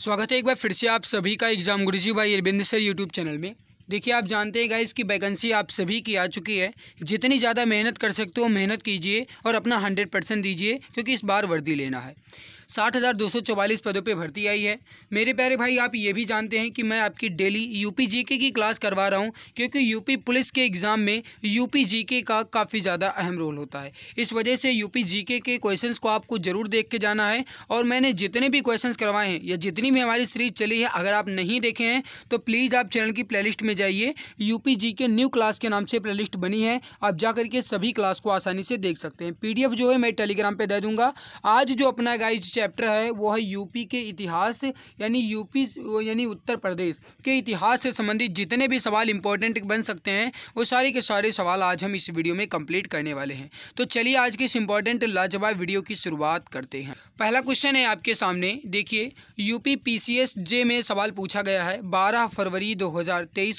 स्वागत है एक बार फिर से आप सभी का एग्जाम गुरुजी भाई अरविंद सर यूट्यूब चैनल में देखिए आप जानते हैं गाइस कि वैकेंसी आप सभी की आ चुकी है जितनी ज़्यादा मेहनत कर सकते हो मेहनत कीजिए और अपना हंड्रेड परसेंट दीजिए क्योंकि इस बार वर्दी लेना है साठ हज़ार दो सौ चौवालीस पदों पर भर्ती आई है मेरे प्यारे भाई आप ये भी जानते हैं कि मैं आपकी डेली यूपी जीके की क्लास करवा रहा हूँ क्योंकि यूपी पुलिस के एग्ज़ाम में यूपी जीके का काफ़ी ज़्यादा अहम रोल होता है इस वजह से यूपी जीके के क्वेश्चन को आपको ज़रूर देख के जाना है और मैंने जितने भी क्वेश्चन करवाए हैं या जितनी भी हमारी सीरीज चली है अगर आप नहीं देखे हैं तो प्लीज़ आप चैनल की लिस्ट में जाइए यूपी जी के न्यू क्लास के नाम से लिस्ट बनी है आप जा करके सभी क्लास को आसानी से देख सकते हैं एफ जो है मैं टेलीग्राम पर दे दूँगा आज जो अपना गाइज चैप्टर है वो है यूपी के इतिहास यानी यूपी यानी उत्तर प्रदेश के इतिहास से संबंधित जितने भी सवाल इंपॉर्टेंट बन सकते हैं वो सारे के सारे सवाल आज हम इस वीडियो में कंप्लीट करने वाले हैं तो चलिए आज के इस इंपॉर्टेंट लाजवाब वीडियो की शुरुआत करते हैं पहला क्वेश्चन है आपके सामने देखिए यूपी पी जे में सवाल पूछा गया है बारह फरवरी दो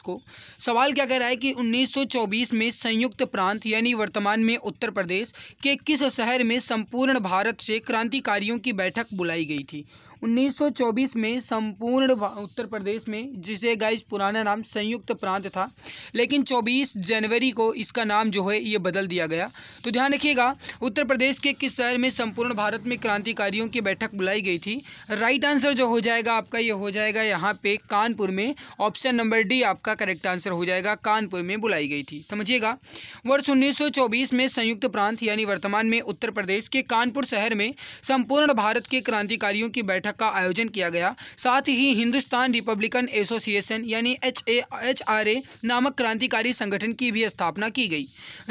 को सवाल क्या कह रहा है कि उन्नीस में संयुक्त प्रांत यानी वर्तमान में उत्तर प्रदेश के किस शहर में संपूर्ण भारत से क्रांतिकारियों की बैठक बुलाई गई थी 1924 में संपूर्ण उत्तर प्रदेश में जिसे गाइस पुराना नाम संयुक्त प्रांत था लेकिन 24 जनवरी को इसका नाम जो है ये बदल दिया गया तो ध्यान रखिएगा उत्तर प्रदेश के किस शहर में संपूर्ण भारत में क्रांतिकारियों की बैठक बुलाई गई थी राइट आंसर जो हो जाएगा आपका ये हो जाएगा यहाँ पे कानपुर में ऑप्शन नंबर डी आपका करेक्ट आंसर हो जाएगा कानपुर में बुलाई गई थी समझिएगा वर्ष उन्नीस में संयुक्त प्रांत यानी वर्तमान में उत्तर प्रदेश के कानपुर शहर में संपूर्ण भारत के क्रांतिकारियों की बैठक बैठक का आयोजन किया गया साथ ही हिंदुस्तान रिपब्लिकन एसोसिएशन यानी H A H R A नामक क्रांतिकारी संगठन की भी स्थापना की गई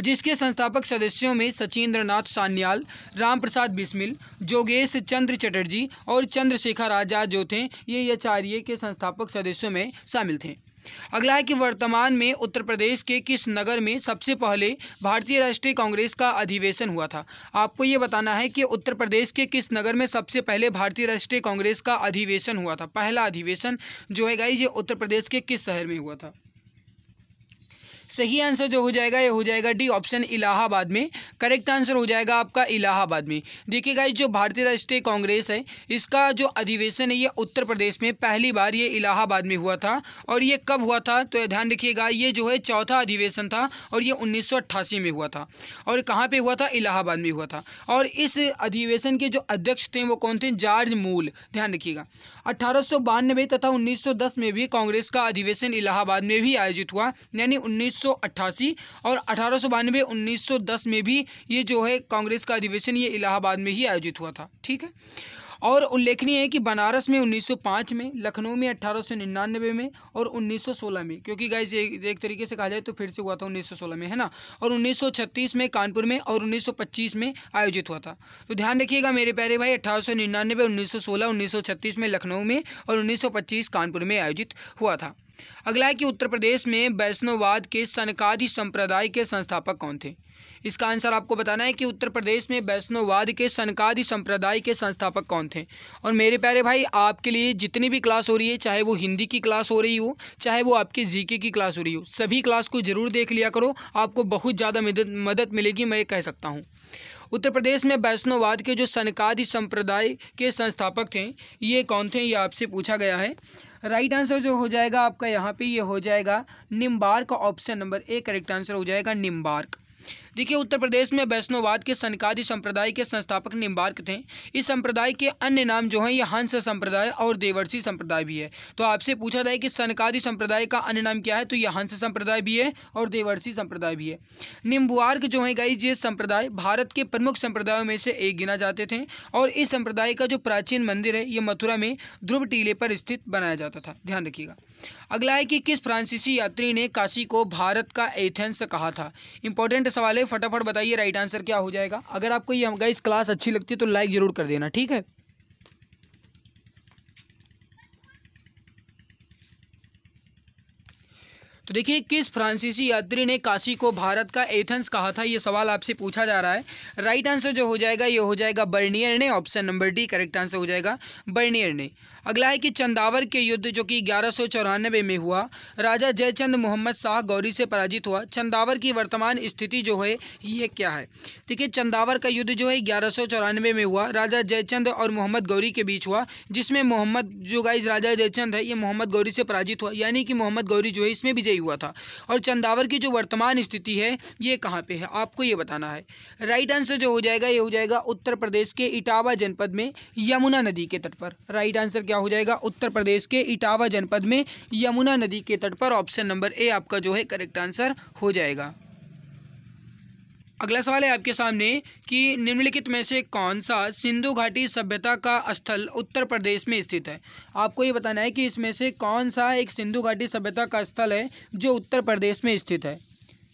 जिसके संस्थापक सदस्यों में सचिंद्र नाथ सान्याल राम प्रसाद बिस्मिल जोगेश चंद्र चटर्जी और चंद्रशेखर आजाद जो थे ये एच के संस्थापक सदस्यों में शामिल थे अगला है कि वर्तमान में उत्तर प्रदेश के किस नगर में सबसे पहले भारतीय राष्ट्रीय कांग्रेस का अधिवेशन हुआ था आपको ये बताना है कि उत्तर प्रदेश के किस नगर में सबसे पहले भारतीय राष्ट्रीय कांग्रेस का अधिवेशन हुआ था पहला अधिवेशन जो है गाई ये उत्तर प्रदेश के किस शहर में हुआ था सही आंसर जो हो जाएगा ये हो जाएगा डी ऑप्शन इलाहाबाद में करेक्ट आंसर हो जाएगा आपका इलाहाबाद में देखिए गाइज जो भारतीय राष्ट्रीय कांग्रेस है इसका जो अधिवेशन है ये उत्तर प्रदेश में पहली बार ये इलाहाबाद में हुआ था और ये कब हुआ था तो ध्यान रखिएगा ये जो है चौथा अधिवेशन था और ये उन्नीस में हुआ था और कहाँ पर हुआ था इलाहाबाद में हुआ था और इस अधिवेशन के जो अध्यक्ष थे वो कौन थे जॉर्ज मूल ध्यान रखिएगा अठारह तथा 1910 में भी कांग्रेस का अधिवेशन इलाहाबाद में भी आयोजित हुआ यानी उन्नीस 1888 और अठारह सौ में भी ये जो है कांग्रेस का अधिवेशन ये इलाहाबाद में ही आयोजित हुआ था ठीक है और उल्लेखनीय है कि बनारस में 1905 में लखनऊ में 1899 में और 1916 में क्योंकि गाइज एक, एक तरीके से कहा जाए तो फिर से हुआ था 1916 में है ना और 1936 में कानपुर में और 1925 में आयोजित हुआ था तो ध्यान रखिएगा मेरे प्यारे भाई अठारह सौ 1916 1936 में लखनऊ में और 1925 कानपुर में आयोजित हुआ था अगला है कि उत्तर प्रदेश में वैष्णववाद के सनकादि संप्रदाय के संस्थापक कौन थे इसका आंसर आपको बताना है कि उत्तर प्रदेश में वैष्णववाद के सनकादि संप्रदाय के संस्थापक कौन थे और मेरे प्यारे भाई आपके लिए जितनी भी क्लास हो रही है चाहे वो हिंदी की क्लास हो रही हो चाहे वो आपके जीके की क्लास हो रही हो सभी क्लास को ज़रूर देख लिया करो आपको बहुत ज़्यादा मदद मदद मिलेगी मैं कह सकता हूँ उत्तर प्रदेश में वैष्णववाद के जो सनकादि संप्रदाय के संस्थापक थे ये कौन थे ये आपसे पूछा गया है राइट आंसर जो हो जाएगा आपका यहाँ पे ये हो जाएगा Nimbark option number A correct answer हो जाएगा निम्बार्क देखिए उत्तर प्रदेश में वैष्णववाद के सनकादि संप्रदाय के संस्थापक निम्बार्क थे इस संप्रदाय के अन्य नाम जो हैं ये हंस संप्रदाय और देवर्षि संप्रदाय भी है तो आपसे पूछा जाए कि सनकादि संप्रदाय का अन्य नाम क्या है तो यह हंस संप्रदाय भी है और देवर्षि संप्रदाय भी है निम्बुआर्क जो है गाई ये संप्रदाय भारत के प्रमुख संप्रदायों में से एक गिना जाते थे और इस संप्रदाय का जो प्राचीन मंदिर है ये मथुरा में ध्रुव टीले पर स्थित बनाया जाता था ध्यान रखिएगा अगला है कि किस फ्रांसीसी यात्री ने काशी को भारत का एथेंस कहा था इंपॉर्टेंट सवाल है फटाफट बताइए राइट आंसर क्या हो जाएगा अगर आपको ये इस क्लास अच्छी लगती है तो लाइक ज़रूर कर देना ठीक है तो देखिए किस फ्रांसीसी यात्री ने काशी को भारत का एथेंस कहा था ये सवाल आपसे पूछा जा रहा है राइट आंसर जो हो जाएगा ये हो जाएगा बर्नियर ने option number D correct answer हो जाएगा बर्नियर ने अगला है कि चंदावर के युद्ध जो कि ग्यारह में हुआ राजा जयचंद मोहम्मद शाह गौरी से पराजित हुआ चंदावर की वर्तमान स्थिति जो है ये क्या है ठीक है चंदावर का युद्ध जो है ग्यारह में हुआ राजा जयचंद और मोहम्मद गौरी के बीच हुआ जिसमें मोहम्मद जो गाइज राजा जयचंद है ये मोहम्मद गौरी से पराजित हुआ यानी कि मोहम्मद गौरी जो है इसमें विजयी हुआ था और चंदावर की जो वर्तमान स्थिति है ये कहाँ पर है आपको ये बताना है राइट आंसर जो हो जाएगा ये हो जाएगा उत्तर प्रदेश के इटावा जनपद में यमुना नदी के तट पर राइट आंसर क्या हो जाएगा उत्तर प्रदेश के इटावा जनपद में यमुना नदी के तट पर ऑप्शन नंबर ए आपका जो है करेक्ट आंसर हो जाएगा अगला सवाल है आपके सामने कि निम्नलिखित में से कौन सा सिंधु घाटी सभ्यता का स्थल उत्तर प्रदेश में स्थित है आपको ये बताना है कि इसमें से कौन सा एक सिंधु घाटी सभ्यता का स्थल है जो उत्तर प्रदेश में स्थित है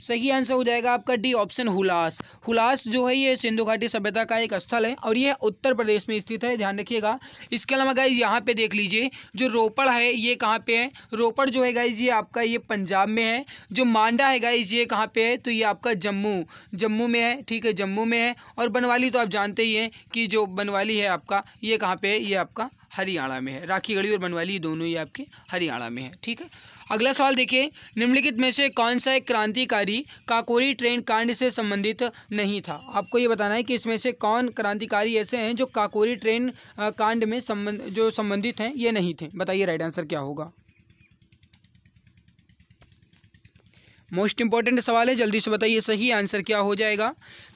सही आंसर हो जाएगा आपका डी ऑप्शन हुलास हुलास जो है ये सिंधु घाटी सभ्यता का एक स्थल है और ये उत्तर प्रदेश में स्थित है ध्यान रखिएगा इसके अलावा गाइज यहाँ पे देख लीजिए जो रोपड़ है ये कहाँ पे है रोपड़ जो है गाइज ये आपका ये पंजाब में है जो मांडा है गाइज ये कहाँ पे है तो ये आपका जम्मू जम्मू में है ठीक है जम्मू में है और बनवाली तो आप जानते ही हैं कि जो बनवाली है आपका ये कहाँ पर है ये आपका हरियाणा में है राखी गढ़ी और बनवाली दोनों ही आपके हरियाणा में है ठीक है अगला सवाल देखिए निम्नलिखित में से कौन सा एक क्रांतिकारी काकोरी ट्रेन कांड से संबंधित नहीं था आपको ये बताना है कि इसमें से कौन क्रांतिकारी ऐसे हैं जो काकोरी ट्रेन कांड में संबंध जो संबंधित हैं ये नहीं थे बताइए राइट आंसर क्या होगा मोस्ट इंपॉर्टेंट सवाल है जल्दी से बताइए सही आंसर क्या हो जाएगा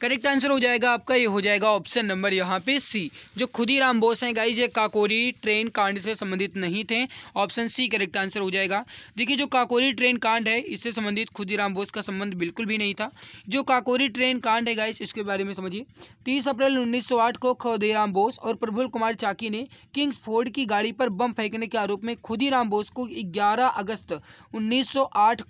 करेक्ट आंसर हो जाएगा आपका ये हो जाएगा ऑप्शन नंबर यहाँ पे सी जो राम बोस हैं गाइज ये काकोरी ट्रेन कांड से संबंधित नहीं थे ऑप्शन सी करेक्ट आंसर हो जाएगा देखिए जो काकोरी ट्रेन कांड है इससे संबंधित राम बोस का संबंध बिल्कुल भी नहीं था जो काकोरी ट्रेन कांड है गाइज इसके बारे में समझिए तीस अप्रैल उन्नीस को राम बोस और प्रभुल कुमार चाकी ने किंग्स फोर्ड की गाड़ी पर बम फेंकने के आरोप में राम बोस को ग्यारह अगस्त उन्नीस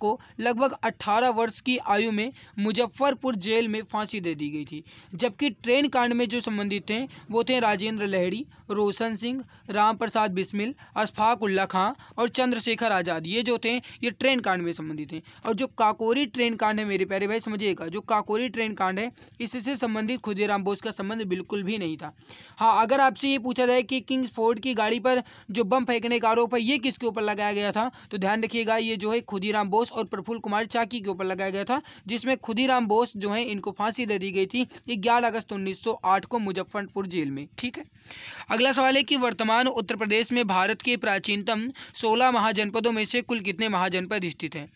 को लगभग 18 वर्ष की आयु में मुजफ्फरपुर जेल में फांसी दे दी गई थी जबकि ट्रेन कांड में जो संबंधित थे वो थे राजेंद्र लहड़ी रोशन सिंह राम प्रसाद बिस्मिल अशफाक उल्ला खां और चंद्रशेखर आज़ाद ये जो थे ये ट्रेन कांड में संबंधित हैं और जो काकोरी ट्रेन कांड है मेरे प्यारे भाई समझिएगा जो काकोरी ट्रेन कांड है इससे संबंधित खुदीराम बोस का संबंध बिल्कुल भी नहीं था हाँ अगर आपसे ये पूछा जाए कि किंग्स फोर्ड की गाड़ी पर जो बम फेंकने का आरोप है ये किसके ऊपर लगाया गया था तो ध्यान रखिएगा ये जो है खुदीराम बोस और प्रफुल्ल कुमार बैसाखी के ऊपर लगाया गया था जिसमें खुदीराम बोस जो है इनको फांसी दे दी गई थी ग्यारह अगस्त उन्नीस को मुजफ्फरपुर जेल में ठीक है अगला सवाल है कि वर्तमान उत्तर प्रदेश में भारत के प्राचीनतम सोलह महाजनपदों में से कुल कितने महाजनपद स्थित हैं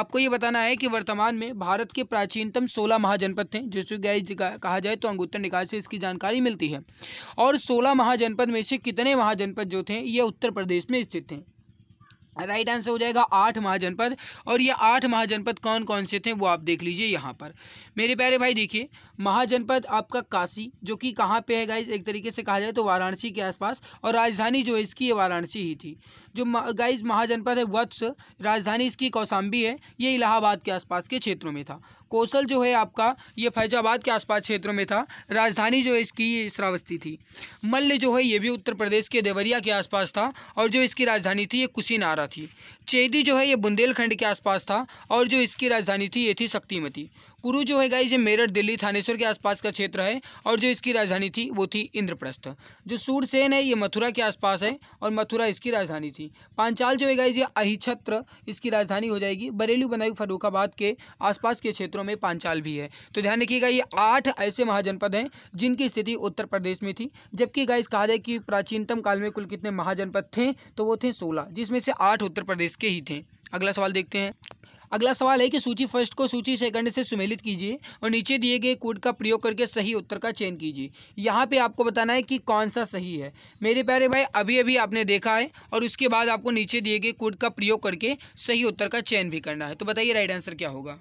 आपको ये बताना है कि वर्तमान में भारत के प्राचीनतम सोलह महाजनपद थे जिसको गाइज कहा जाए तो अंगुत्तर निकाय से इसकी जानकारी मिलती है और सोलह महाजनपद में से कितने महाजनपद जो थे ये उत्तर प्रदेश में स्थित थे राइट आंसर हो जाएगा आठ महाजनपद और ये आठ महाजनपद कौन कौन से थे वो आप देख लीजिए यहाँ पर मेरे प्यारे भाई देखिए महाजनपद आपका काशी जो कि कहाँ पे है गाइज एक तरीके से कहा जाए तो वाराणसी के आसपास और राजधानी जो है इसकी ये वाराणसी ही थी जो गाइज महाजनपद है वत्स राजधानी इसकी कौसाम्बी है ये इलाहाबाद के आसपास के क्षेत्रों में था कौशल जो है आपका ये फैजाबाद के आसपास क्षेत्रों में था राजधानी जो है इसकी श्रावस्ती थी मल्ल जो है ये भी उत्तर प्रदेश के देवरिया के आसपास था और जो इसकी राजधानी थी ये कुशीनारा थी चेदी जो है ये बुंदेलखंड के आसपास था और जो इसकी राजधानी थी ये थी शक्तिमती कुरु जो है गाइज ये मेरठ दिल्ली थानेश्वर के आसपास का क्षेत्र है और जो इसकी राजधानी थी वो थी इंद्रप्रस्थ जो सूरसेन है ये मथुरा के आसपास है और मथुरा इसकी राजधानी थी पांचाल जो है गाइज ये अहिछत्र इसकी राजधानी हो जाएगी बरेली बनाई फरूखाबाद के आसपास के क्षेत्रों में पांचाल भी है तो ध्यान रखिएगा ये आठ ऐसे महाजनपद हैं जिनकी स्थिति उत्तर प्रदेश में थी जबकि गाइज कहा जाए कि प्राचीनतम काल में कुल कितने महाजनपद थे तो वो थे सोलह जिसमें से आठ उत्तर प्रदेश के ही थे अगला सवाल देखते हैं अगला सवाल है कि सूची फर्स्ट को सूची सेकंड से सुमेलित कीजिए और नीचे दिए गए कोड का प्रयोग करके सही उत्तर का चयन कीजिए यहाँ पे आपको बताना है कि कौन सा सही है मेरे प्यारे भाई अभी अभी आपने देखा है और उसके बाद आपको नीचे दिए गए कोड का प्रयोग करके सही उत्तर का चयन भी करना है तो बताइए राइट आंसर क्या होगा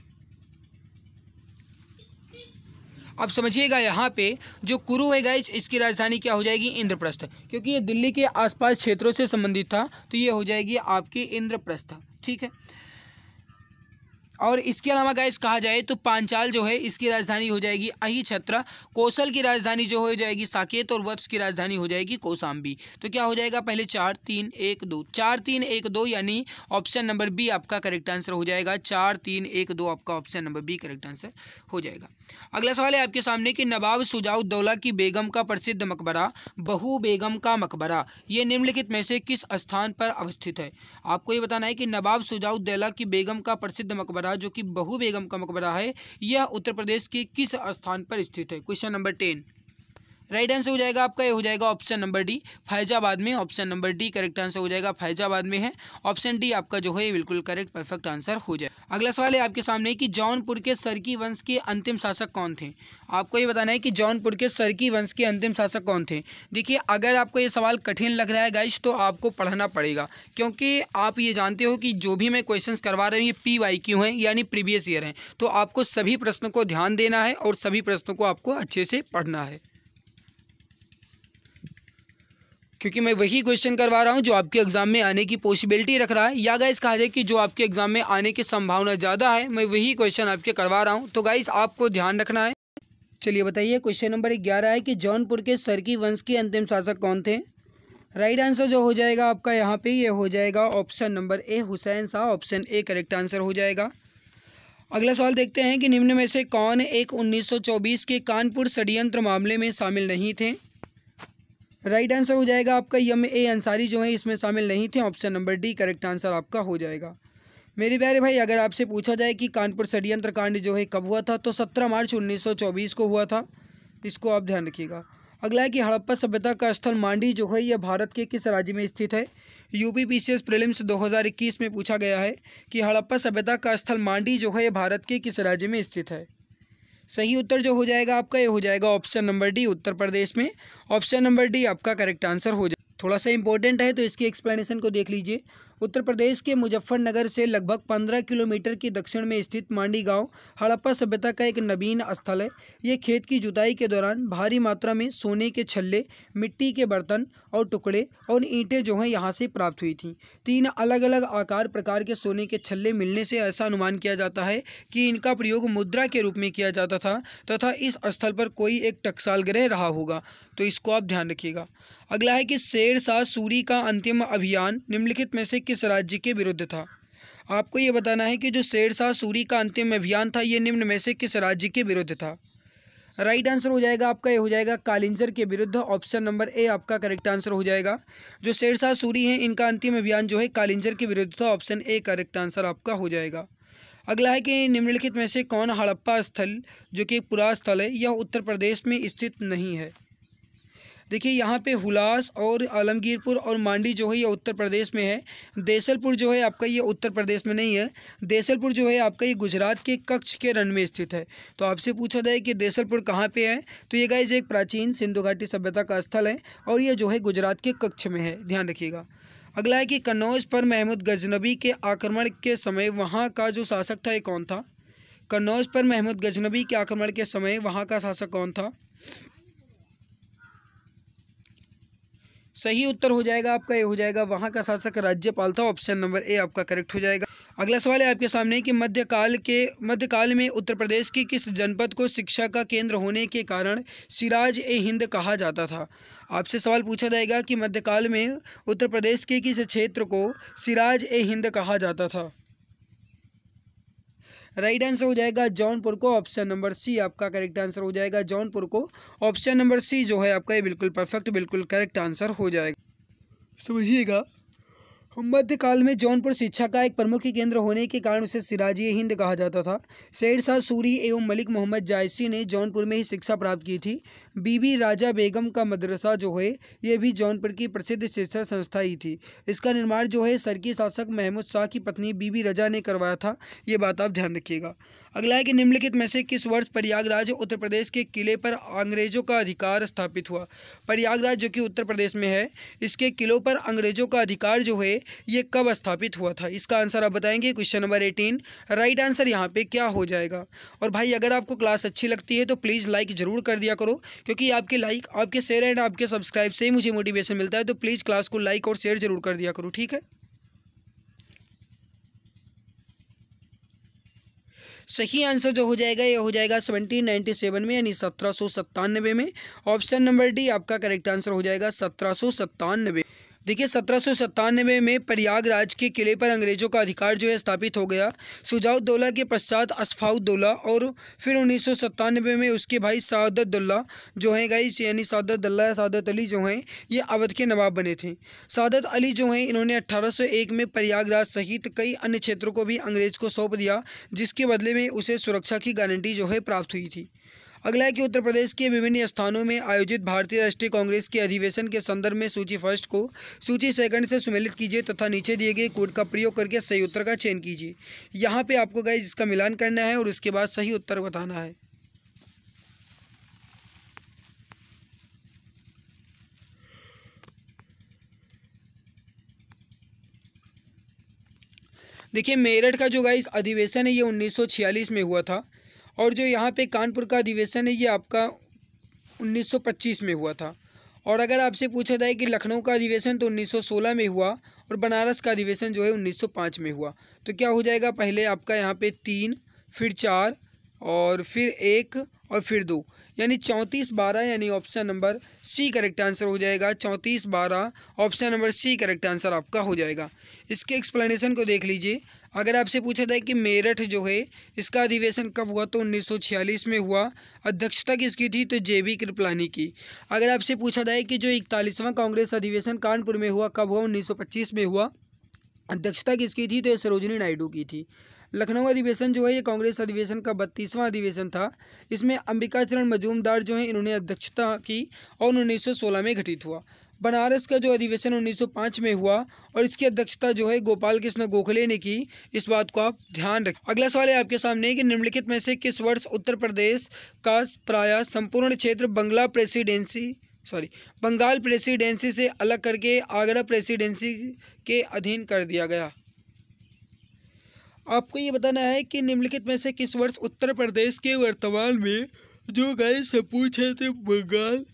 अब समझिएगा यहाँ पे जो कुरु है गाइज इसकी राजधानी क्या हो जाएगी इंद्रप्रस्थ क्योंकि ये दिल्ली के आसपास क्षेत्रों से संबंधित था तो ये हो जाएगी आपकी इंद्रप्रस्थ ठीक है और इसके अलावा गाइस कहा जाए तो पांचाल जो है इसकी राजधानी हो जाएगी अही छत्र कौशल की राजधानी जो हो जाएगी साकेत और वत्स की राजधानी हो जाएगी कौसाम्बी तो क्या हो जाएगा पहले चार तीन एक दो चार तीन एक दो यानी ऑप्शन नंबर बी आपका करेक्ट आंसर हो जाएगा चार तीन एक दो आपका option number B correct answer हो जाएगा अगला सवाल है आपके सामने कि नवाब सुजाउद्दौला की बेगम का प्रसिद्ध मकबरा बहू बेगम का मकबरा ये निम्नलिखित में से किस स्थान पर अवस्थित है आपको ये बताना है कि नवाब सुजाउद्दौला की बेगम का प्रसिद्ध मकबरा मकबरा जो कि बहू बेगम का मकबरा है यह उत्तर प्रदेश के किस स्थान पर स्थित है question number ten right answer हो जाएगा आपका ये हो जाएगा ऑप्शन नंबर डी फैजाबाद में option number D correct answer हो जाएगा फैजाबाद में है ऑप्शन डी आपका जो है ये बिल्कुल करेक्ट परफेक्ट आंसर हो जाए अगला सवाल है आपके सामने कि जौनपुर के सरकी वंश के अंतिम शासक कौन थे आपको ये बताना है कि जौनपुर के सरकी वंश के अंतिम शासक कौन थे देखिए अगर आपको ये सवाल कठिन लग रहा है गाइश तो आपको पढ़ना पड़ेगा क्योंकि आप ये जानते हो कि जो भी मैं क्वेश्चन करवा रही हूँ ये पी वाई क्यू हैं यानी प्रीवियस ईयर हैं तो आपको सभी प्रश्नों को ध्यान देना है और सभी प्रश्नों को आपको अच्छे से पढ़ना है क्योंकि मैं वही क्वेश्चन करवा रहा हूँ जो आपके एग्ज़ाम में आने की पॉसिबिलिटी रख रहा है या गाइस कहा जाए कि जो आपके एग्ज़ाम में आने की संभावना ज़्यादा है मैं वही क्वेश्चन आपके करवा रहा हूँ तो गाइस आपको ध्यान रखना है चलिए बताइए क्वेश्चन नंबर ग्यारह है कि जौनपुर के सरकी वंश के अंतिम शासक कौन थे राइट आंसर जो हो जाएगा आपका यहाँ पे ये हो जाएगा option number A Hussain Shah option A correct answer हो जाएगा अगला सवाल देखते हैं कि निम्न में से कौन एक 1924 के कानपुर षडयंत्र मामले में शामिल नहीं थे राइट आंसर हो जाएगा आपका यम ए अंसारी जो है इसमें शामिल नहीं थे option number D correct answer आपका हो जाएगा मेरे प्यारे भाई अगर आपसे पूछा जाए कि कानपुर षडयंत्र कांड जो है कब हुआ था तो सत्रह मार्च उन्नीस को हुआ था इसको आप ध्यान रखिएगा अगला है कि हड़प्पा सभ्यता का स्थल मांडी जो है यह भारत के किस राज्य में स्थित है यूपी पीसीएस प्रीलिम्स 2021 में पूछा गया है कि हड़प्पा सभ्यता का स्थल मांडी जो है यह भारत के किस राज्य में स्थित है सही उत्तर जो हो जाएगा आपका ये हो जाएगा option number D Uttar Pradesh में ऑप्शन नंबर डी आपका करेक्ट आंसर हो जाए थोड़ा सा इंपॉर्टेंट है तो इसकी एक्सप्लेनेशन को देख लीजिए उत्तर प्रदेश के मुजफ्फरनगर से लगभग 15 किलोमीटर के दक्षिण में स्थित मांडी गांव हड़प्पा सभ्यता का एक नवीन स्थल है ये खेत की जुताई के दौरान भारी मात्रा में सोने के छल्ले मिट्टी के बर्तन और टुकड़े और ईंटें जो हैं यहाँ से प्राप्त हुई थी तीन अलग अलग आकार प्रकार के सोने के छल्ले मिलने से ऐसा अनुमान किया जाता है कि इनका प्रयोग मुद्रा के रूप में किया जाता था तथा इस स्थल पर कोई एक टक्साल ग्रह रहा होगा तो इसको आप ध्यान रखिएगा अगला है कि शेर शाह सूरी का अंतिम अभियान निम्नलिखित में से किस राज्य के विरुद्ध था आपको ये बताना है कि जो शेर शाह सूरी का अंतिम अभियान था ये निम्न में से किस राज्य के विरुद्ध था राइट आंसर हो जाएगा आपका ये हो जाएगा कालिंजर के विरुद्ध ऑप्शन नंबर ए आपका करेक्ट आंसर हो जाएगा जो शेरशाह सूरी हैं इनका अंतिम अभियान जो है कालिंजर के विरुद्ध था ऑप्शन ए करेक्ट आंसर आपका हो जाएगा अगला है कि निम्नलिखित में से कौन हड़प्पा स्थल जो कि पुरा स्थल है यह उत्तर प्रदेश में स्थित नहीं है देखिए यहाँ पे हुलास और आलमगीरपुर और मांडी जो है ये उत्तर प्रदेश में है देसलपुर जो है आपका ये उत्तर प्रदेश में नहीं है देसलपुर जो है आपका ये गुजरात के कक्ष के रण में स्थित है तो आपसे पूछा जाए कि देसलपुर कहाँ पे है तो ये गाइज एक प्राचीन सिंधु घाटी सभ्यता का स्थल है और ये जो है गुजरात के कक्ष में है ध्यान रखिएगा अगला है कि कन्नौज पर महमूद गजनबी के आक्रमण के समय वहाँ का जो शासक था ये कौन था कन्नौज पर महमूद गजनबी के आक्रमण के समय वहाँ का शासक कौन था सही उत्तर हो जाएगा आपका ये हो जाएगा वहाँ का शासक राज्यपाल था ऑप्शन नंबर ए आपका करेक्ट हो जाएगा अगला सवाल है आपके सामने कि मध्यकाल के मध्यकाल में उत्तर प्रदेश के किस जनपद को शिक्षा का केंद्र होने के कारण सिराज ए हिंद कहा जाता था आपसे सवाल पूछा जाएगा कि मध्यकाल में उत्तर प्रदेश के किस क्षेत्र को सिराज ए हिंद कहा जाता था राइट आंसर हो जाएगा जौनपुर को ऑप्शन नंबर सी आपका करेक्ट आंसर हो जाएगा जौनपुर को ऑप्शन नंबर सी जो है आपका ये बिल्कुल परफेक्ट बिल्कुल करेक्ट आंसर हो जाएगा समझिएगा मध्यकाल में जौनपुर शिक्षा का एक प्रमुख केंद्र होने के कारण उसे सिराजी हिंद कहा जाता था शेर शाह सूरी एवं मलिक मोहम्मद जायसी ने जौनपुर में ही शिक्षा प्राप्त की थी बीबी राजा बेगम का मदरसा जो है यह भी जौनपुर की प्रसिद्ध शिक्षा संस्था ही थी इसका निर्माण जो है सरकी शासक महमूद शाह की पत्नी बीबी रजा ने करवाया था ये बात आप ध्यान रखिएगा अगला है कि निम्नलिखित में से किस वर्ष प्रयागराज उत्तर प्रदेश के किले पर अंग्रेजों का अधिकार स्थापित हुआ प्रयागराज जो कि उत्तर प्रदेश में है इसके किलों पर अंग्रेजों का अधिकार जो है ये कब स्थापित हुआ था इसका आंसर आप बताएंगे question number eighteen right answer यहाँ पर क्या हो जाएगा और भाई अगर आपको क्लास अच्छी लगती है तो प्लीज़ लाइक ज़रूर कर दिया करो क्योंकि आपके लाइक आपके शेयर एंड आपके सब्सक्राइब से ही मुझे मोटिवेशन मिलता है तो प्लीज़ क्लास को लाइक और शेयर ज़रूर कर दिया करो ठीक है सही आंसर जो हो जाएगा ये हो जाएगा सेवनटीन नाइन्टी सेवन में यानी सत्रह सौ सत्तानवे में ऑप्शन नंबर डी आपका करेक्ट आंसर हो जाएगा सत्रह सौ सत्तानवे देखिए सत्रह में प्रयागराज के किले पर अंग्रेज़ों का अधिकार जो है स्थापित हो गया सुजाउद्दौला के पश्चात असफाउद्दौला और फिर उन्नीस में उसके भाई सादतुल्ला जो हैं गाइस यानी सादत या सादत अली जो हैं ये अवध के नवाब बने थे सादत अली जो हैं इन्होंने 1801 में प्रयागराज सहित कई अन्य क्षेत्रों को भी अंग्रेज को सौंप दिया जिसके बदले में उसे सुरक्षा की गारंटी जो है प्राप्त हुई थी अगला है कि उत्तर प्रदेश के विभिन्न स्थानों में आयोजित भारतीय राष्ट्रीय कांग्रेस के अधिवेशन के संदर्भ में सूची फर्स्ट को सूची सेकंड से सुमेलित कीजिए तथा नीचे दिए गए कोड का प्रयोग करके सही उत्तर का चयन कीजिए यहाँ पे आपको गए इसका मिलान करना है और उसके बाद सही उत्तर बताना है देखिए मेरठ का जो गाइस अधिवेशन है ये 1946 में हुआ था और जो यहाँ पे कानपुर का अधिवेशन है ये आपका 1925 में हुआ था और अगर आपसे पूछा जाए कि लखनऊ का अधिवेशन तो 1916 में हुआ और बनारस का अधिवेशन जो है 1905 में हुआ तो क्या हो जाएगा पहले आपका यहाँ पे तीन फिर चार और फिर एक और फिर दो यानी चौंतीस बारह यानी option number C correct answer हो जाएगा चौंतीस बारह option number C correct answer आपका हो जाएगा इसके एक्सप्लेनेशन को देख लीजिए अगर आपसे पूछा जाए कि मेरठ जो है इसका अधिवेशन कब हुआ तो 1946 में हुआ अध्यक्षता किसकी थी तो जे बी कृपलानी की अगर आपसे पूछा जाए कि जो इकतालीसवां कांग्रेस अधिवेशन कानपुर में हुआ कब हुआ उन्नीस में हुआ अध्यक्षता किसकी थी तो ये सरोजनी नायडू की थी लखनऊ अधिवेशन जो है ये कांग्रेस अधिवेशन का बत्तीसवां अधिवेशन था इसमें अंबिका चरण मजूमदार जो है इन्होंने अध्यक्षता की और उन्नीस में घटित हुआ बनारस का जो अधिवेशन 1905 में हुआ और इसकी अध्यक्षता जो है गोपाल कृष्ण गोखले ने की इस बात को आप ध्यान रखें अगला सवाल है आपके सामने कि निम्नलिखित में से किस वर्ष उत्तर प्रदेश का प्राय संपूर्ण क्षेत्र Bangla presidency sorry Bengal presidency से अलग करके आगरा प्रेसिडेंसी के अधीन कर दिया गया आपको ये बताना है कि निम्नलिखित में से किस वर्ष उत्तर प्रदेश के वर्तमान में जो गए सपूछ क्षेत्र बंगाल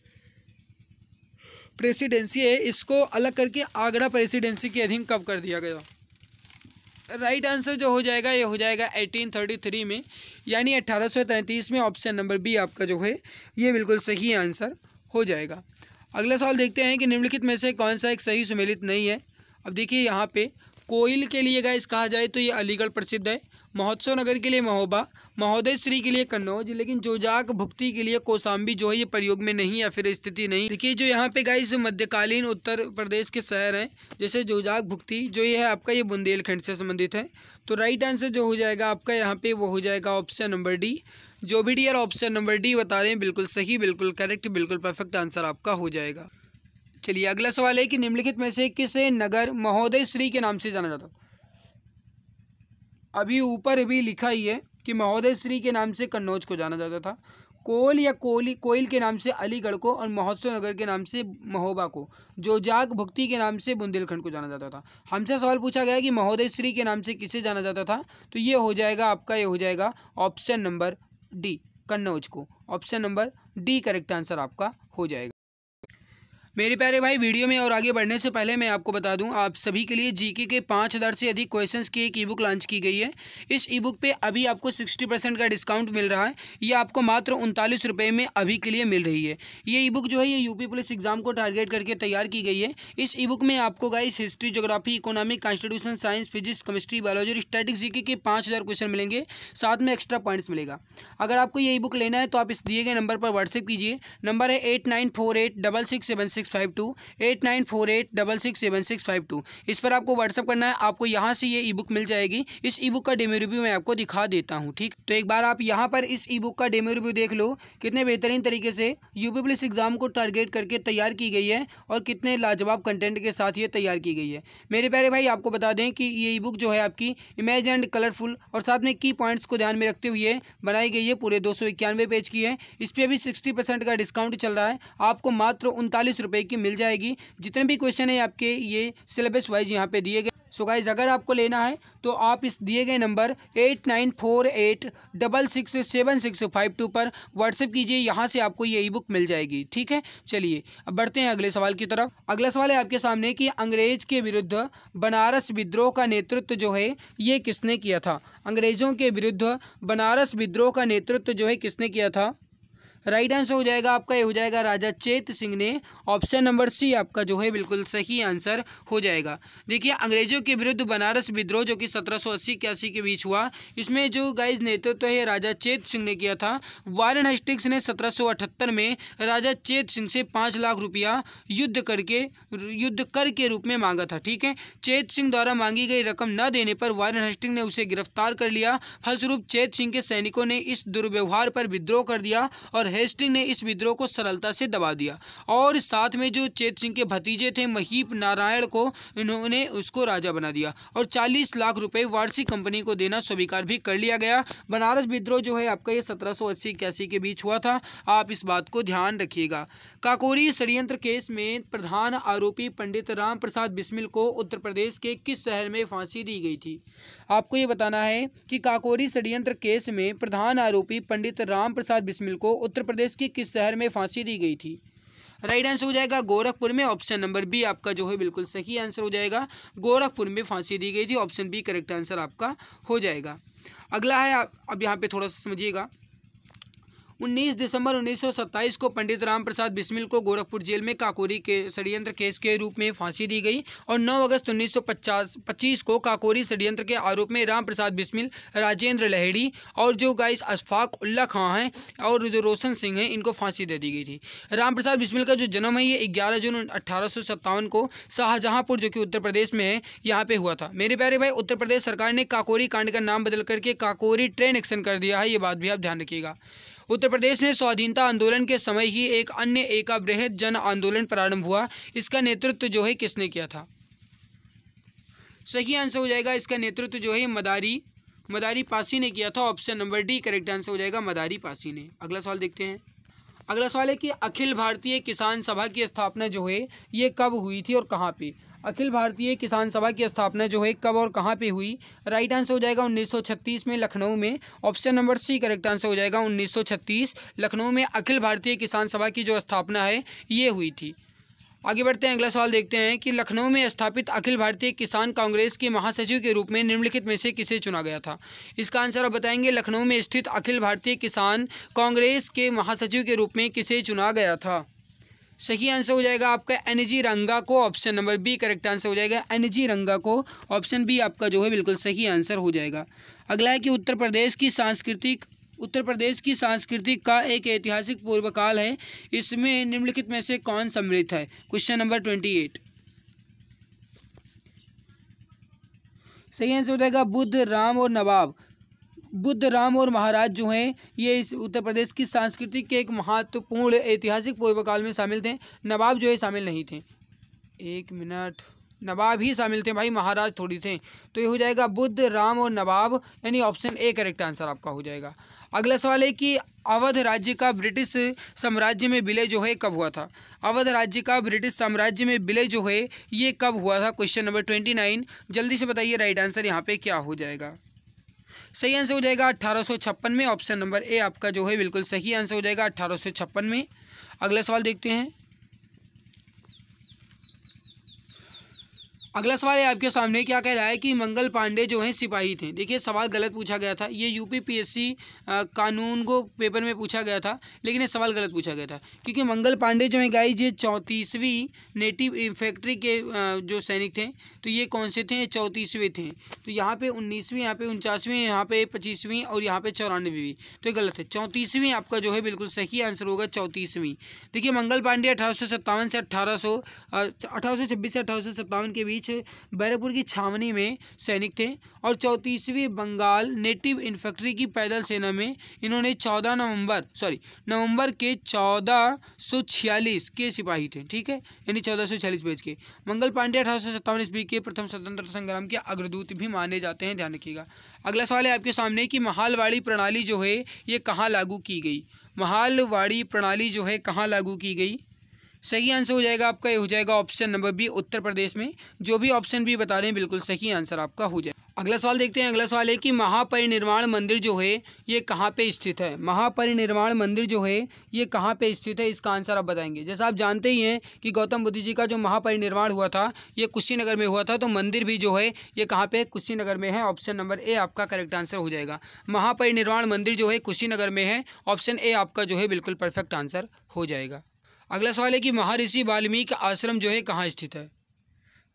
प्रेसिडेंसी है इसको अलग करके आगरा प्रेसिडेंसी के अधीन कब कर दिया गया राइट right आंसर जो हो जाएगा ये हो जाएगा 1833 में यानी 1833 में ऑप्शन नंबर बी आपका जो है ये बिल्कुल सही आंसर हो जाएगा अगला सवाल देखते हैं कि निम्नलिखित में से कौन सा एक सही सुमेलित नहीं है अब देखिए यहाँ पे कोयल के लिए गाइस कहा जाए तो ये अलीगढ़ प्रसिद्ध है महोत्सव नगर के लिए महोबा महोदय श्री के लिए कन्नौज लेकिन जोजाक भुक्ति के लिए कोसाम्बी जो है ये प्रयोग में नहीं या फिर स्थिति नहीं देखिए जो यहाँ पे गाइस मध्यकालीन उत्तर प्रदेश के शहर हैं जैसे जोजाक भुक्ति जो ये है आपका ये बुंदेलखंड से संबंधित है तो राइट आंसर जो हो जाएगा आपका यहाँ पे वो हो जाएगा ऑप्शन नंबर डी जो भी डी ऑप्शन नंबर डी बता रहे हैं बिल्कुल सही बिल्कुल करेक्ट बिल्कुल परफेक्ट आंसर आपका हो जाएगा चलिए अगला सवाल है कि निम्नलिखित में से किसे नगर महोदय श्री के नाम से जाना जाता अभी ऊपर भी लिखा ही है कि महोदय श्री के नाम से कन्नौज को जाना जाता था कोल या कोली कोयल के नाम से अलीगढ़ को और महोत्सव नगर के नाम से महोबा को जो जाग भक्ति के नाम से बुंदेलखंड को जाना जाता था हमसे सवाल पूछा गया कि महोदय श्री के नाम से किसे जाना जाता था तो ये हो जाएगा आपका ये हो जाएगा ऑप्शन नंबर डी कन्नौज को option number D correct answer आपका हो जाएगा मेरे प्यारे भाई वीडियो में और आगे बढ़ने से पहले मैं आपको बता दूं आप सभी के लिए जीके के पाँच हज़ार से अधिक क्वेश्चंस की एक ई बुक लॉन्च की गई है इस ई बुक पे अभी आपको सिक्सटी परसेंट का डिस्काउंट मिल रहा है ये आपको मात्र उनतालीस रुपये में अभी के लिए मिल रही है ये ई बुक जो है ये यूपी पुलिस एग्जाम को टारगेट करके तैयार की गई है इस ई बुक में आपको guys history geography economic constitution science physics chemistry biology statics GK के पाँच क्वेश्चन मिलेंगे साथ में एक्स्ट्रा पॉइंट्स मिलेगा अगर आपको ये ई बुक लेना है तो आप इस दिए गए नंबर पर व्हाट्सएप कीजिए नंबर है eight nine four eight double six seven six six five two eight nine four eight double six seven six five two इस पर आपको व्हाट्सअप करना है आपको यहाँ से ये ई बुक मिल जाएगी इस ई बुक का डेमो रिव्यू मैं आपको दिखा देता हूँ ठीक तो एक बार आप यहाँ पर इस ई बुक का डेमो रिव्यू देख लो कितने बेहतरीन तरीके से यूपी पुलिस एग्जाम को टारगेट करके तैयार की गई है और कितने लाजवाब कंटेंट के साथ ये तैयार की गई है मेरे प्यारे भाई आपको बता दें कि ये ई बुक जो है आपकी इमेज एंड कलरफुल और साथ में की पॉइंट्स को ध्यान में रखते हुए बनाई गई है पूरे दो पेज की है इस पर भी सिक्सटी का डिस्काउंट चल रहा है आपको मात्र उनतालीस रुपए की मिल जाएगी जितने भी क्वेश्चन है आपके ये सिलेबस वाइज यहाँ पे दिए गए सो गाइज अगर आपको लेना है तो आप इस दिए गए number eight nine four eight double six seven six five two पर व्हाट्सएप कीजिए यहाँ से आपको ये ई बुक मिल जाएगी ठीक है चलिए अब बढ़ते हैं अगले सवाल की तरफ अगला सवाल है आपके सामने कि अंग्रेज के विरुद्ध बनारस विद्रोह का नेतृत्व जो है ये किसने किया था अंग्रेजों के विरुद्ध बनारस विद्रोह का नेतृत्व जो है किसने किया था राइट आंसर हो जाएगा आपका ये हो जाएगा राजा चेत सिंह ने ऑप्शन नंबर सी आपका जो है बिल्कुल सही आंसर हो जाएगा देखिए अंग्रेजों के विरुद्ध बनारस विद्रोह जो कि सत्रह सौ अस्सी इक्यासी के बीच हुआ इसमें जो गाइज नेतृत्व तो है राजा चेत सिंह ने किया था वारन हस्टिक्स ने सत्रह सौ अठहत्तर में राजा चेत सिंह से पाँच लाख रुपया युद्ध करके युद्ध कर के रूप में मांगा था ठीक है चेत सिंह द्वारा मांगी गई रकम न देने पर वारन हस्टिंग ने उसे गिरफ्तार कर लिया फलस्वरूप चेत सिंह के सैनिकों ने इस दुर्व्यवहार पर विद्रोह कर दिया और हेस्टिंग ने इस विद्रोह को सरलता से दबा दिया और साथ में जो चेत सिंह के भतीजे थे महीप नारायण को इन्होंने उसको राजा बना दिया और 40 लाख रुपए वारसी कंपनी को देना स्वीकार भी कर लिया गया बनारस विद्रोह जो है आपका ये सत्रह सौ के बीच हुआ था आप इस बात को ध्यान रखिएगा काकोरी षडयंत्र केस में प्रधान आरोपी पंडित राम प्रसाद बिस्मिल को उत्तर प्रदेश के किस शहर में फांसी दी गई थी आपको ये बताना है कि काकोरी षडयंत्र केस में प्रधान आरोपी पंडित राम प्रसाद बिस्मिल को उत्तर प्रदेश के किस शहर में फांसी दी गई थी राइट आंसर हो जाएगा गोरखपुर में ऑप्शन नंबर बी आपका जो है बिल्कुल सही आंसर हो जाएगा गोरखपुर में फांसी दी गई थी ऑप्शन बी करेक्ट आंसर आपका हो जाएगा अगला है अब यहाँ पे थोड़ा सा समझिएगा 19 दिसंबर 1927 को पंडित राम प्रसाद बिस्मिल को गोरखपुर जेल में काकोरी के षडयंत्र केस के रूप में फांसी दी गई और 9 अगस्त 1950 25 को काकोरी षडयंत्र के आरोप में राम प्रसाद बिस्मिल राजेंद्र लहड़ी और जो गाइस अशफाक उल्ला खां हैं और जो रोशन सिंह हैं इनको फांसी दे दी गई थी राम प्रसाद बिस्मिल का जो जन्म है ये ग्यारह जून अठारह को शाहजहाँपुर जो कि उत्तर प्रदेश में है यहाँ पर हुआ था मेरे प्यारे भाई उत्तर प्रदेश सरकार ने काकोरी कांड का नाम बदल करके काकोरी ट्रेन एक्शन कर दिया है ये बात भी आप ध्यान रखिएगा उत्तर प्रदेश में स्वाधीनता आंदोलन के समय ही एक अन्य एका बृहद जन आंदोलन प्रारंभ हुआ इसका नेतृत्व जो है किसने किया था सही आंसर हो जाएगा इसका नेतृत्व जो है मदारी मदारी पासी ने किया था option number D correct answer हो जाएगा मदारी पासी ने अगला सवाल देखते हैं अगला सवाल है कि अखिल भारतीय किसान सभा की स्थापना जो है ये कब हुई थी और कहाँ पे अखिल भारतीय किसान सभा की स्थापना जो है कब और कहाँ पे हुई राइट आंसर हो जाएगा 1936 में लखनऊ में option number C correct answer हो जाएगा 1936 लखनऊ में अखिल भारतीय किसान सभा की जो स्थापना है ये हुई थी आगे बढ़ते हैं अगला सवाल देखते हैं कि लखनऊ में स्थापित अखिल भारतीय किसान कांग्रेस के महासचिव के रूप में निम्नलिखित में से किसे चुना गया था इसका आंसर आप बताएंगे लखनऊ में स्थित अखिल भारतीय किसान कांग्रेस के महासचिव के रूप में किसे चुना गया था सही आंसर हो जाएगा आपका एनजी रंगा को option number B correct answer हो जाएगा एनजी रंगा को ऑप्शन बी आपका जो है बिल्कुल सही आंसर हो जाएगा अगला है कि उत्तर प्रदेश की सांस्कृतिक उत्तर प्रदेश की सांस्कृतिक का एक ऐतिहासिक पूर्वकाल है इसमें निम्नलिखित में से कौन सम्मिलित है क्वेश्चन नंबर ट्वेंटी एट सही आंसर हो जाएगा बुद्ध राम और नवाब बुद्ध राम और महाराज जो हैं ये इस उत्तर प्रदेश की संस्कृति के एक महत्वपूर्ण ऐतिहासिक पूर्व काल में शामिल थे नवाब जो है शामिल नहीं थे एक मिनट नवाब ही शामिल थे भाई महाराज थोड़ी थे तो ये हो जाएगा बुद्ध राम और नवाब यानी ऑप्शन ए करेक्ट आंसर आपका हो जाएगा अगला सवाल है कि अवध राज्य का ब्रिटिश साम्राज्य में विलय जो है कब हुआ था अवध राज्य का ब्रिटिश साम्राज्य में विलय जो है ये कब हुआ था क्वेश्चन नंबर ट्वेंटी नाइन जल्दी से बताइए राइट आंसर यहाँ पे क्या हो जाएगा सही आंसर हो जाएगा अट्ठारह में ऑप्शन नंबर ए आपका जो है बिल्कुल सही आंसर हो जाएगा अट्ठारह में अगला सवाल देखते हैं अगला सवाल है आपके सामने क्या कह रहा है कि मंगल पांडे जो हैं सिपाही थे देखिए सवाल गलत पूछा गया था ये यूपी पीएससी कानून को पेपर में पूछा गया था लेकिन ये सवाल गलत पूछा गया था क्योंकि मंगल पांडे जो हैं गाई ये चौंतीसवीं नेटिव इन्फेक्ट्री के जो सैनिक थे तो ये कौन से थे चौंतीसवें थे तो यहाँ पर उन्नीसवीं यहाँ पे उनचासवीं यहाँ पे पच्चीसवीं और यहाँ पर चौरानवेवीं तो ये गलत है चौंतीसवीं आपका जो है बिल्कुल सही आंसर होगा चौंतीसवीं देखिए मंगल पांडे अठारह से अट्ठारह से अठारह से अठारह के बीच बीच बैरकपुर की छावनी में सैनिक थे और चौंतीसवीं बंगाल नेटिव इन्फेक्ट्री की पैदल सेना में इन्होंने चौदह नवंबर सॉरी नवंबर के चौदह सौ छियालीस के सिपाही थे ठीक है यानी चौदह सौ छियालीस बेच के मंगल पांडे अठारह सौ सत्तावन ईस्वी के प्रथम स्वतंत्रता संग्राम के अग्रदूत भी माने जाते हैं ध्यान रखिएगा अगला सवाल है आपके सामने कि महालवाड़ी प्रणाली जो है ये कहाँ लागू की गई महालवाड़ी प्रणाली जो है कहाँ लागू की गई सही आंसर हो जाएगा आपका ये हो जाएगा option number B Uttar Pradesh में जो भी ऑप्शन बी बता रहे हैं बिल्कुल सही आंसर आपका हो जाए अगला सवाल देखते हैं अगला सवाल है कि महापरिनिर्वाण मंदिर जो है ये कहाँ पे स्थित है महापरिनिर्वाण मंदिर जो है ये कहाँ पे स्थित है इसका आंसर आप बताएंगे जैसा आप जानते ही हैं कि गौतम बुद्ध जी का जो महापरिनिर्वाण हुआ था ये कुशीनगर में हुआ था तो मंदिर भी जो है ये कहाँ पे कुशीनगर में है ऑप्शन नंबर ए आपका करेक्ट आंसर हो जाएगा महापरिनिर्वाण मंदिर जो है कुशीनगर में है ऑप्शन ए आपका जो है बिल्कुल परफेक्ट आंसर हो जाएगा अगला सवाल है कि महर्षि वाल्मीकि आश्रम जो है कहाँ स्थित है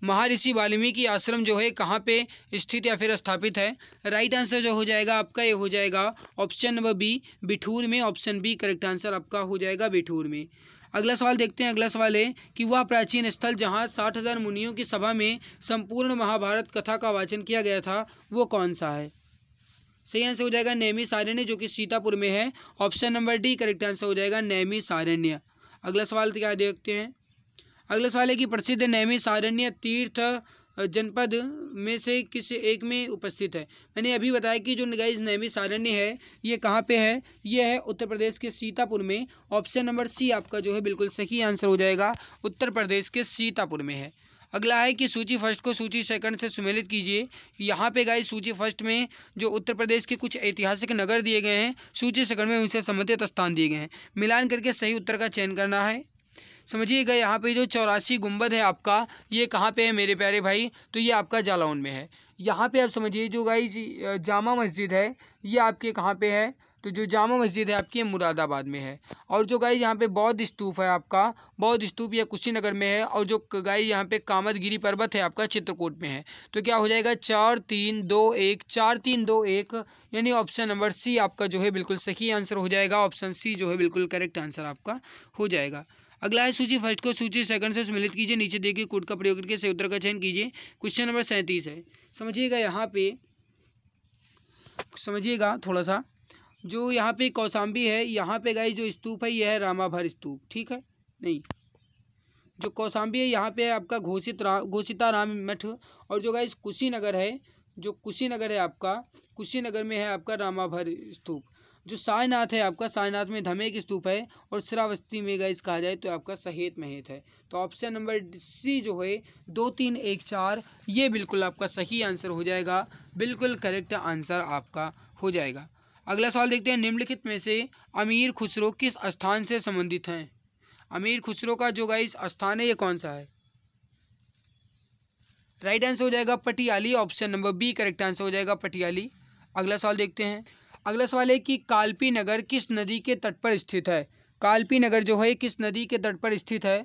महर्षि वाल्मीकि आश्रम जो है कहाँ पे स्थित या फिर स्थापित है राइट आंसर जो हो जाएगा आपका ये हो जाएगा ऑप्शन नंबर बी बिठूर में ऑप्शन बी करेक्ट आंसर आपका हो जाएगा बिठूर में अगला सवाल देखते हैं अगला सवाल है कि वह प्राचीन स्थल जहाँ साठ हज़ार मुनियों की सभा में संपूर्ण महाभारत कथा का वाचन किया गया था वो कौन सा है सही आंसर हो जाएगा नैमी सारण्य जो कि सीतापुर में है option number D correct answer हो जाएगा नैमी सारण्य अगला सवाल क्या देखते हैं अगला सवाल है कि प्रसिद्ध सारण्य तीर्थ जनपद में से किस एक में उपस्थित है मैंने अभी बताया कि जो गाइज सारण्य है ये कहाँ पे है ये है उत्तर प्रदेश के सीतापुर में ऑप्शन नंबर सी आपका जो है बिल्कुल सही आंसर हो जाएगा उत्तर प्रदेश के सीतापुर में है अगला है कि सूची फर्स्ट को सूची सेकंड से सुमेलित कीजिए यहाँ पे गाइस सूची फर्स्ट में जो उत्तर प्रदेश के कुछ ऐतिहासिक नगर दिए गए हैं सूची सेकंड में उनसे संबंधित स्थान दिए गए हैं मिलान करके सही उत्तर का चयन करना है समझिएगा यहाँ पे जो चौरासी गुम्बद है आपका ये कहाँ पे है मेरे प्यारे भाई तो ये आपका जालौन में है यहाँ पे आप समझिए जो गाई जामा मस्जिद है ये आपके कहाँ पे है तो जो जामा मस्जिद है आपकी मुरादाबाद में है और जो गाय यहाँ पे बौद्ध स्तूप है आपका बौद्ध स्तूप यह कुशीनगर में है और जो गाय यहाँ पे कामतगिरी पर्वत है आपका चित्रकूट में है तो क्या हो जाएगा चार तीन दो एक चार तीन दो एक यानी ऑप्शन नंबर सी आपका जो है बिल्कुल सही आंसर हो जाएगा ऑप्शन सी जो है बिल्कुल करेक्ट आंसर आपका हो जाएगा अगला है सूची फर्स्ट को सूची सेकंड से सम्मिलित कीजिए नीचे देखिए कोड का प्रयोग करके सही उत्तर का चयन कीजिए क्वेश्चन नंबर सैंतीस है समझिएगा यहाँ पे समझिएगा थोड़ा सा जो यहाँ पे कौसाम्बी है यहाँ पे गई जो स्तूप है यह है रामाभर स्तूप ठीक है नहीं जो कौसाम्बी है यहाँ पे है आपका घोषित रा घोषिता राम मठ और जो गाइज कुशीनगर है जो कुशीनगर है आपका कुशीनगर में है आपका रामाभर स्तूप जो सायनाथ है आपका सायनाथ में धमेक स्तूप है और श्रावस्ती में गाइज कहा जाए तो आपका सहेत महेत है तो ऑप्शन नंबर सी जो है दो तीन एक चार ये बिल्कुल आपका सही आंसर हो जाएगा बिल्कुल करेक्ट आंसर आपका हो जाएगा अगला सवाल देखते हैं निम्नलिखित में से अमीर खुसरो किस स्थान से संबंधित हैं अमीर खुसरो का जो गाइस स्थान है ये कौन सा है राइट आंसर हो जाएगा Patiyali option number B correct answer हो जाएगा पटियाली अगला सवाल देखते हैं अगला सवाल है कि कालपी नगर किस नदी के तट पर स्थित है कालपी नगर जो है किस नदी के तट पर स्थित है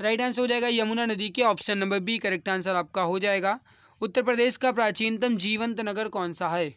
राइट आंसर हो जाएगा यमुना नदी के option number B correct answer आपका हो जाएगा उत्तर प्रदेश का प्राचीनतम जीवंत नगर कौन सा है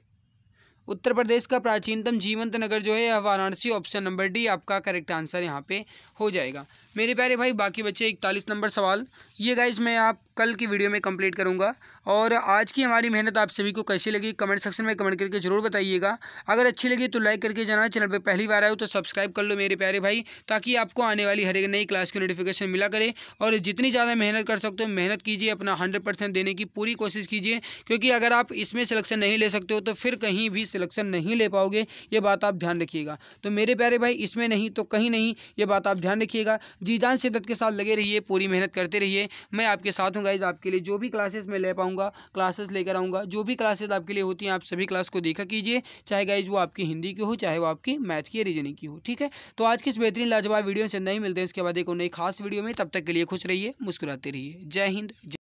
उत्तर प्रदेश का प्राचीनतम जीवंत नगर जो है यह वाराणसी ऑप्शन नंबर डी आपका करेक्ट आंसर यहाँ पे हो जाएगा मेरे प्यारे भाई बाकी बच्चे इकतालीस नंबर सवाल ये गाइज मैं आप कल की वीडियो में कंप्लीट करूँगा और आज की हमारी मेहनत आप सभी को कैसी लगी कमेंट सेक्शन में कमेंट करके ज़रूर बताइएगा अगर अच्छी लगी तो लाइक करके जाना चैनल पर पहली बार आए हो तो सब्सक्राइब कर लो मेरे प्यारे भाई ताकि आपको आने वाली हर एक नई क्लास की नोटिफिकेशन मिला करे और जितनी ज़्यादा मेहनत कर सकते हो मेहनत कीजिए अपना हंड्रेड देने की पूरी कोशिश कीजिए क्योंकि अगर आप इसमें सिलेक्शन नहीं ले सकते हो तो फिर कहीं भी सिलेक्शन नहीं ले पाओगे ये बात आप ध्यान रखिएगा तो मेरे प्यारे भाई इसमें नहीं तो कहीं नहीं ये बात आप ध्यान रखिएगा जी जान शिद्दत के साथ लगे रहिए पूरी मेहनत करते रहिए मैं आपके साथ हूँ गाइज आपके लिए जो भी क्लासेस मैं ले पाऊंगा क्लासेस लेकर आऊँगा जो भी क्लासेस आपके लिए होती हैं आप सभी क्लास को देखा कीजिए चाहे गाइज वो आपकी हिंदी की हो चाहे वो आपकी मैथ की रीजनिंग की हो ठीक है तो आज की इस बेहतरीन लाजवाब वीडियो से नहीं मिलते हैं इसके बाद एक नई खास वीडियो में तब तक के लिए खुश रहिए मुस्कुराते रहिए जय हिंद